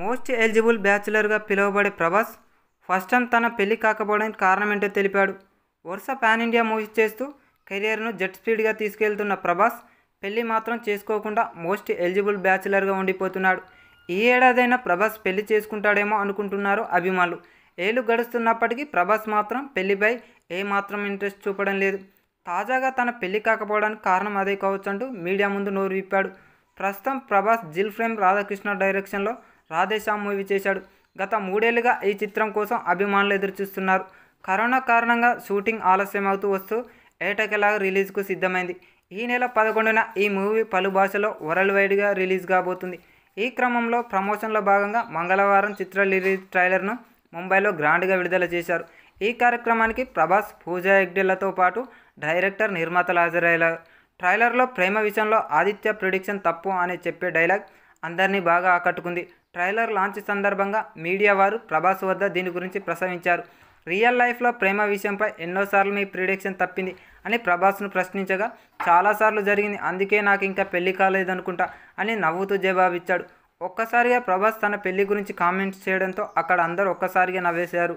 most eligible బ్యాచిలర్గా పిలువబడే Prabhas first time తన పెళ్లి కాకపోవడానికి కారణమేంటో తెలిపాడు వరుస పాన్ ఇండియా మూవీస్ చేస్తూ కెరియర్ను జెట్ స్పీడ్గా తీసుకెళ్తున్న ప్రభాస్ పెళ్లి మాత్రం చేసుకోకుండా మోస్ట్ ఎలిజిబుల్ బ్యాచిలర్గా ఉండిపోతున్నాడు ఈ ఏడాదైనా ప్రభాస్ పెళ్లి చేసుకుంటాడేమో అనుకుంటున్నారు అభిమానులు ఏళ్ళు గడుస్తున్నప్పటికీ ప్రభాస్ మాత్రం పెళ్లిపై ఏమాత్రం ఇంట్రెస్ట్ చూపడం లేదు తాజాగా తన పెళ్లి కాకపోవడానికి కారణం అదే కావచ్చు అంటూ మీడియా ముందు నోరు విప్పాడు ప్రస్తుతం ప్రభాస్ జిల్ ఫ్రేమ్ రాధాకృష్ణ డైరెక్షన్లో రాధేశ్యామ్ మూవీ చేశాడు గత మూడేళ్లుగా ఈ చిత్రం కోసం అభిమానులు ఎదురుచూస్తున్నారు కరోనా కారణంగా షూటింగ్ ఆలస్యం అవుతూ వస్తూ ఏటకెలాగా రిలీజ్కు సిద్ధమైంది ఈ నెల పదకొండున ఈ మూవీ పలు భాషలో వరల్డ్ వైడ్గా రిలీజ్ కాబోతుంది ఈ క్రమంలో ప్రమోషన్లో భాగంగా మంగళవారం చిత్ర రిలీజ్ ట్రైలర్ను ముంబైలో గ్రాండ్గా విడుదల చేశారు ఈ కార్యక్రమానికి ప్రభాస్ పూజా హెగ్డేలతో పాటు డైరెక్టర్ నిర్మాతలు హాజరయ్యారు ట్రైలర్లో ప్రేమ విషయంలో ఆదిత్య ప్రొడిక్షన్ తప్పు అని చెప్పే డైలాగ్ అందరినీ బాగా ఆకట్టుకుంది ట్రైలర్ లాంచ్ సందర్భంగా మీడియా వారు ప్రభాస్ వద్ద దీని గురించి ప్రసవించారు రియల్ లైఫ్లో ప్రేమ విషయంపై ఎన్నోసార్లు మీ ప్రిడిక్షన్ తప్పింది అని ప్రభాస్ను ప్రశ్నించగా చాలాసార్లు జరిగింది అందుకే నాకు ఇంకా పెళ్లి కాలేదనుకుంటా అని నవ్వుతూ జవాబిచ్చాడు ఒక్కసారిగా ప్రభాస్ తన పెళ్లి గురించి కామెంట్స్ చేయడంతో అక్కడ అందరూ ఒక్కసారిగా నవ్వేశారు